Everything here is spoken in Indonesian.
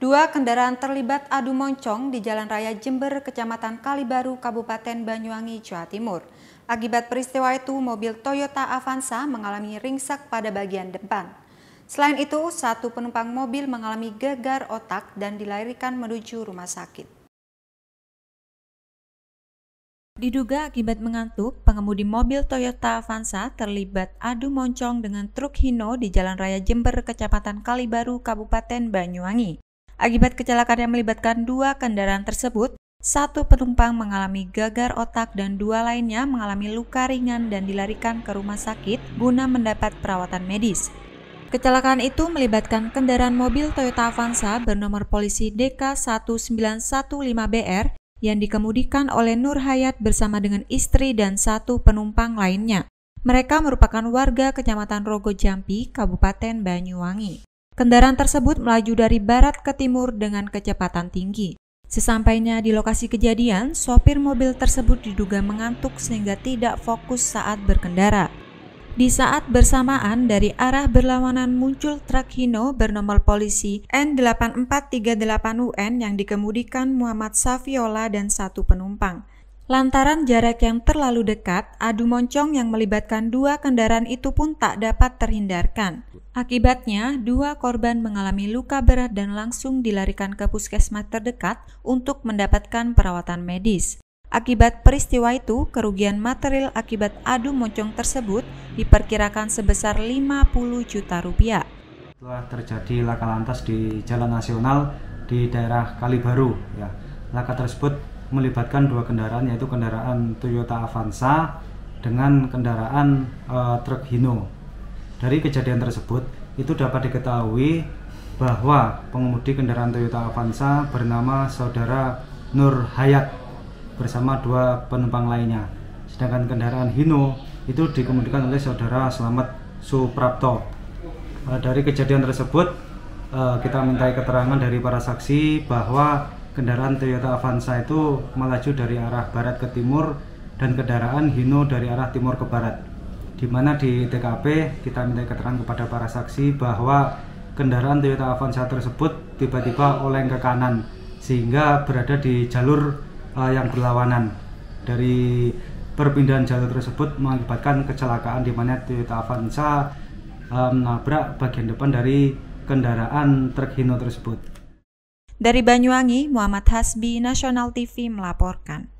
Dua kendaraan terlibat adu moncong di Jalan Raya Jember, Kecamatan Kalibaru, Kabupaten Banyuwangi, Jawa Timur. Akibat peristiwa itu, mobil Toyota Avanza mengalami ringsek pada bagian depan. Selain itu, satu penumpang mobil mengalami gegar otak dan dilarikan menuju rumah sakit. Diduga akibat mengantuk, pengemudi mobil Toyota Avanza terlibat adu moncong dengan truk Hino di Jalan Raya Jember, Kecamatan Kalibaru, Kabupaten Banyuwangi. Akibat kecelakaan yang melibatkan dua kendaraan tersebut, satu penumpang mengalami gagar otak dan dua lainnya mengalami luka ringan dan dilarikan ke rumah sakit guna mendapat perawatan medis. Kecelakaan itu melibatkan kendaraan mobil Toyota Avanza bernomor polisi DK1915BR yang dikemudikan oleh Nur Hayat bersama dengan istri dan satu penumpang lainnya. Mereka merupakan warga Kecamatan Rogo Jampi, Kabupaten Banyuwangi. Kendaraan tersebut melaju dari barat ke timur dengan kecepatan tinggi. Sesampainya di lokasi kejadian, sopir mobil tersebut diduga mengantuk sehingga tidak fokus saat berkendara. Di saat bersamaan dari arah berlawanan muncul truk Hino bernomor polisi N8438UN yang dikemudikan Muhammad Safiola dan satu penumpang. Lantaran jarak yang terlalu dekat, adu moncong yang melibatkan dua kendaraan itu pun tak dapat terhindarkan. Akibatnya, dua korban mengalami luka berat dan langsung dilarikan ke puskesmas terdekat untuk mendapatkan perawatan medis. Akibat peristiwa itu, kerugian material akibat adu moncong tersebut diperkirakan sebesar 50 juta rupiah. Telah terjadi laka lantas di Jalan Nasional di daerah Kalibaru. Ya. Laka tersebut melibatkan dua kendaraan yaitu kendaraan Toyota Avanza dengan kendaraan uh, truk Hino. Dari kejadian tersebut itu dapat diketahui bahwa pengemudi kendaraan Toyota Avanza bernama saudara Nur Hayat bersama dua penumpang lainnya. Sedangkan kendaraan Hino itu dikemudikan oleh saudara Selamat Suprapto. Eh, dari kejadian tersebut eh, kita minta keterangan dari para saksi bahwa kendaraan Toyota Avanza itu melaju dari arah barat ke timur dan kendaraan Hino dari arah timur ke barat. Di mana di TKP kita minta keterangan kepada para saksi bahwa kendaraan Toyota Avanza tersebut tiba-tiba oleng ke kanan sehingga berada di jalur uh, yang berlawanan. Dari perpindahan jalur tersebut mengakibatkan kecelakaan di mana Toyota Avanza uh, menabrak bagian depan dari kendaraan truk Hino tersebut. Dari Banyuwangi, Muhammad Hasbi, Nasional TV melaporkan.